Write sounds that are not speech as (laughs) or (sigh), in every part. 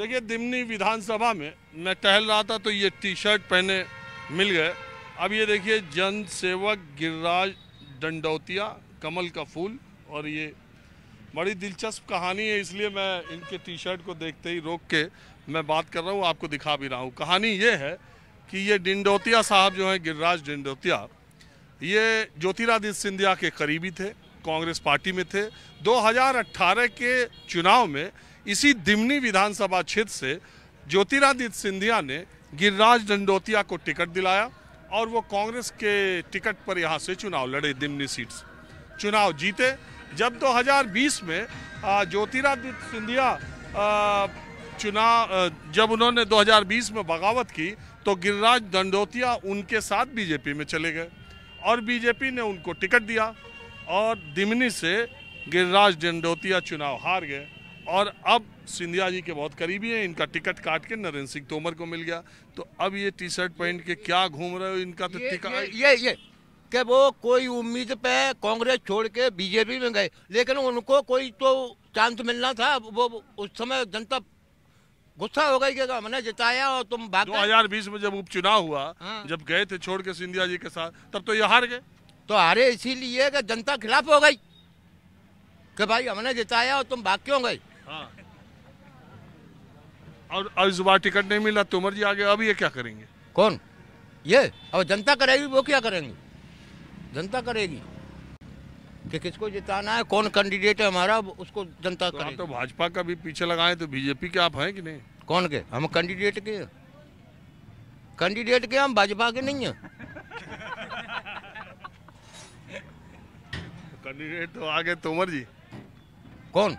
देखिए दिमनी विधानसभा में मैं टहल रहा था तो ये टी शर्ट पहने मिल गए अब ये देखिए जन सेवक गिरिराज डंडौतिया कमल का फूल और ये बड़ी दिलचस्प कहानी है इसलिए मैं इनके टी शर्ट को देखते ही रोक के मैं बात कर रहा हूँ आपको दिखा भी रहा हूँ कहानी ये है कि ये डिंडौतिया साहब जो हैं गिरिराज डिंडोतिया ये ज्योतिरादित्य सिंधिया के करीबी थे कांग्रेस पार्टी में थे 2018 के चुनाव में इसी दिमनी विधानसभा क्षेत्र से ज्योतिरादित्य सिंधिया ने गिरिराज डंडोतिया को टिकट दिलाया और वो कांग्रेस के टिकट पर यहाँ से चुनाव लड़े दिमनी सीट से चुनाव जीते जब 2020 में ज्योतिरादित्य सिंधिया चुनाव जब उन्होंने 2020 में बगावत की तो गिरिराज दंडोतिया उनके साथ बीजेपी में चले गए और बीजेपी ने उनको टिकट दिया और दिमनी से गिरिराज दंडोतिया चुनाव हार गए और अब सिंधिया जी के बहुत करीबी हैं इनका टिकट काट के नरेंद्र सिंह तोमर को मिल गया तो अब ये टी शर्ट पहन के क्या घूम रहे हो इनका तो ये, टिकट ये ये, ये कि वो कोई उम्मीद पे कांग्रेस छोड़ के बीजेपी में गए लेकिन उनको कोई तो चांस मिलना था वो उस समय जनता गुस्सा हो गई कि मैंने जिताया और तुम भाग बीस में जब उपचुनाव हुआ हाँ। जब गए थे छोड़ के सिंधिया जी के साथ तब तो ये हार गए तो हारे इसीलिए कि जनता खिलाफ हो गई कि भाई हमने जिताया और तुम भाग क्यों गई हाँ। और अब इस बार टिकट नहीं मिला तोमर जी आगे अब ये क्या करेंगे कौन ये अब जनता करेगी वो क्या करेंगे जनता करेगी कि किसको जिताना है कौन कैंडिडेट है हमारा उसको जनता तो तो भाजपा का भी पीछे लगाए तो बीजेपी के आप हैं कि नहीं कौन के हम कैंडिडेट के कैंडिडेट के हम भाजपा के नहीं है कैंडिडेट तो, तो आगे तोमर जी कौन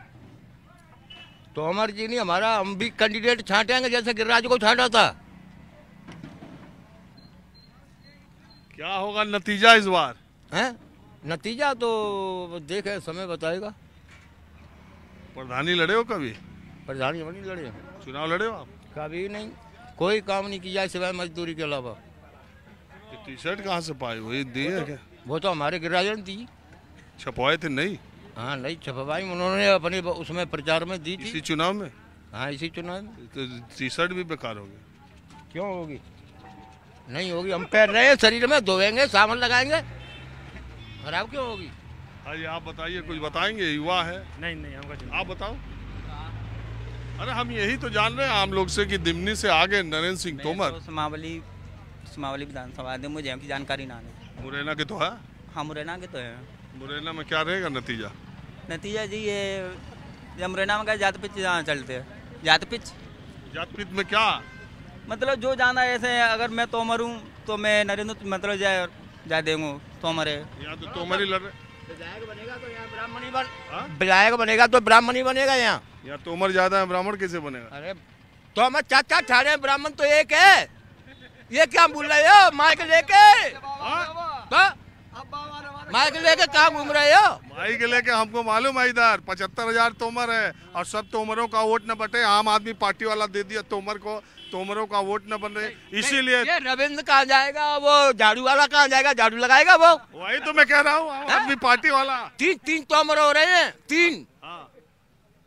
तोमर जी नहीं हमारा हम भी कैंडिडेट छाटेंगे जैसे गिरिराज को छाटा था क्या होगा नतीजा इस बार है नतीजा तो देखे समय बताएगा प्रधानी लड़े हो कभी प्रधानी तो नहीं लड़े चुनाव लड़े हो आप कभी नहीं कोई काम नहीं किया सिवाय मजदूरी के अलावा टी शर्ट कहाँ से पाई हुई दी है क्या वो तो हमारे गिरिराज ने दी छपवाए थे नहीं हाँ नहीं छपवाई उन्होंने अपनी उसमें प्रचार में दी थी इसी चुनाव में हाँ इसी चुनाव में तो टी शर्ट भी बेकार होगी क्यों होगी नहीं होगी हम पहन रहे हैं शरीर में धोएंगे सामान लगाएंगे खराब क्यों होगी अरे आप बताइए कुछ बताएंगे युवा है नहीं नहीं हमको आप बताओ अरे हम यही तो जान रहे हैं आम लोग से कि दिमनी से आगे नरेंद्र सिंह तोमर तो सुमावली सुमावली विधानसभा मुझे जानकारी ना मुरैना के तो है हाँ मुरैना के तो है मुरैना में क्या रहेगा नतीजा नतीजा जी ये मुरैना में क्या जात पिच जहाँ चलते हैं जात पिच जात पिच में क्या मतलब जो जाना ऐसे अगर मैं तोमर हूँ तो मैं नरेंद्र तो मतलब जाए जा देंगू तोमर है तो, तो तोमर ही लड़ रहे विधायक बनेगा तो ब्राह्मण ही हाँ? बनेगा तो ब्राह्मण ही बनेगा यहाँ यहाँ तोमर ज्यादा है ब्राह्मण कैसे बनेगा अरे तो हमारे चाचा ठाणे ब्राह्मण तो एक है ये क्या बोल रहे हो माइक लेके हाँ? माइक लेके कहा घूम रहे हो माइक लेके हमको मालूम है इधर पचहत्तर हजार तोमर है और सब तोमरों का वोट न बटे आम आदमी पार्टी वाला दे दिया तोमर को तोमरों का वोट न बन रहे इसीलिए रविंद्र कहाँ जाएगा वो झाड़ू वाला कहाँ जाएगा झाड़ू लगाएगा वो वही तो मैं कह रहा हूँ हाँ? आदमी पार्टी वाला तीन तीन तोमर हो रहे हैं तीन हाँ।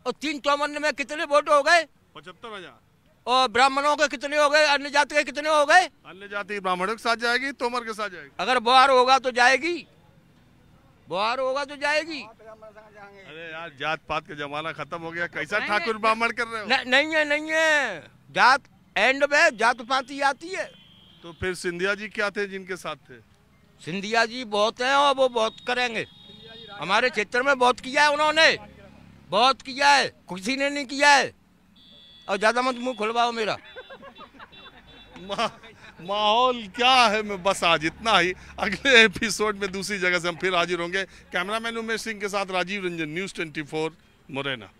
और तीन तोमर में कितने वोट हो गए पचहत्तर हजार और ब्राह्मणों के कितने हो गए अन्य जाति के कितने हो गए अन्य जाति ब्राह्मणों के साथ जाएगी तोमर के साथ जाएगी अगर बाहर होगा तो जाएगी बुहार होगा तो जाएगी अरे यार जात पात का जमाना खत्म हो गया कैसा ठाकुर ब्राह्मण कर रहे हो नहीं है नहीं है जात एंड में जात पात ही आती है तो फिर सिंधिया जी क्या थे जिनके साथ थे सिंधिया जी बहुत हैं और वो बहुत करेंगे हमारे क्षेत्र में बहुत किया है उन्होंने बहुत किया है किसी ने नहीं किया है और ज्यादा मत मुंह खुलवाओ मेरा (laughs) माहौल क्या है मैं बस आज इतना ही अगले एपिसोड में दूसरी जगह से हम फिर हाजिर होंगे कैमरामैन उमेश सिंह के साथ राजीव रंजन न्यूज़ ट्वेंटी मुरैना